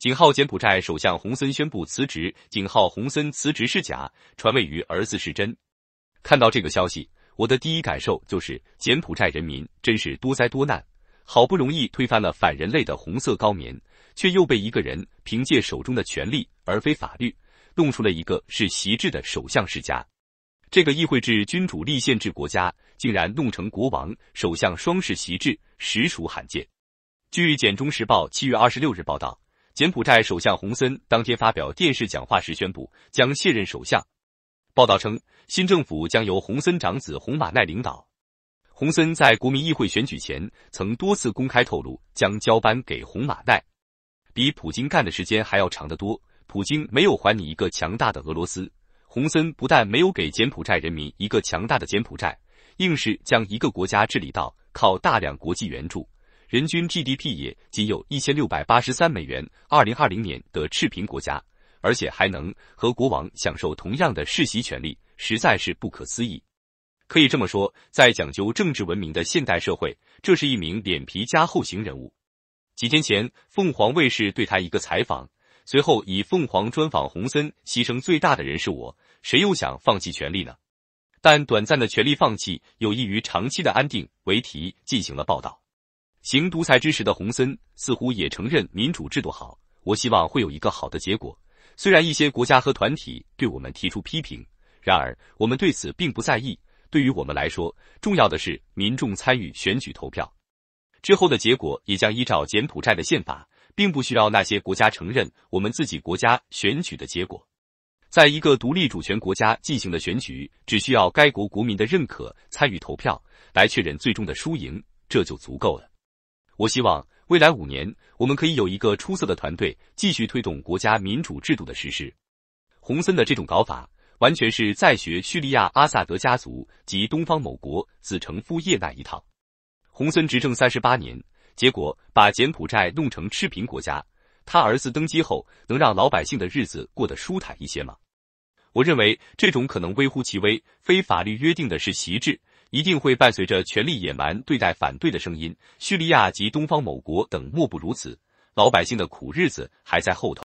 井号柬埔寨首相洪森宣布辞职。井号洪森辞职是假，传位于儿子是真。看到这个消息，我的第一感受就是柬埔寨人民真是多灾多难。好不容易推翻了反人类的红色高棉，却又被一个人凭借手中的权力而非法律，弄出了一个是旗制的首相世家。这个议会制君主立宪制国家竟然弄成国王、首相双世袭制，实属罕见。据《柬中时报》七月二十六日报道。柬埔寨首相洪森当天发表电视讲话时宣布将卸任首相。报道称，新政府将由洪森长子洪马奈领导。洪森在国民议会选举前曾多次公开透露将交班给洪马奈。比普京干的时间还要长得多。普京没有还你一个强大的俄罗斯，洪森不但没有给柬埔寨人民一个强大的柬埔寨，硬是将一个国家治理到靠大量国际援助。人均 GDP 也仅有一千六百八十三美元，二零二零年的赤贫国家，而且还能和国王享受同样的世袭权利，实在是不可思议。可以这么说，在讲究政治文明的现代社会，这是一名脸皮加厚型人物。几天前，凤凰卫视对他一个采访，随后以“凤凰专访洪森：牺牲最大的人是我，谁又想放弃权力呢？”但短暂的权力放弃有益于长期的安定为题进行了报道。行独裁之时的洪森似乎也承认民主制度好，我希望会有一个好的结果。虽然一些国家和团体对我们提出批评，然而我们对此并不在意。对于我们来说，重要的是民众参与选举投票之后的结果也将依照柬埔寨的宪法，并不需要那些国家承认我们自己国家选举的结果。在一个独立主权国家进行的选举，只需要该国国民的认可参与投票来确认最终的输赢，这就足够了。我希望未来五年，我们可以有一个出色的团队，继续推动国家民主制度的实施。洪森的这种搞法，完全是在学叙利亚阿萨德家族及东方某国子承父业那一套。洪森执政三十八年，结果把柬埔寨弄成赤贫国家，他儿子登基后，能让老百姓的日子过得舒坦一些吗？我认为这种可能微乎其微。非法律约定的是旗帜，一定会伴随着权力野蛮对待反对的声音，叙利亚及东方某国等莫不如此。老百姓的苦日子还在后头。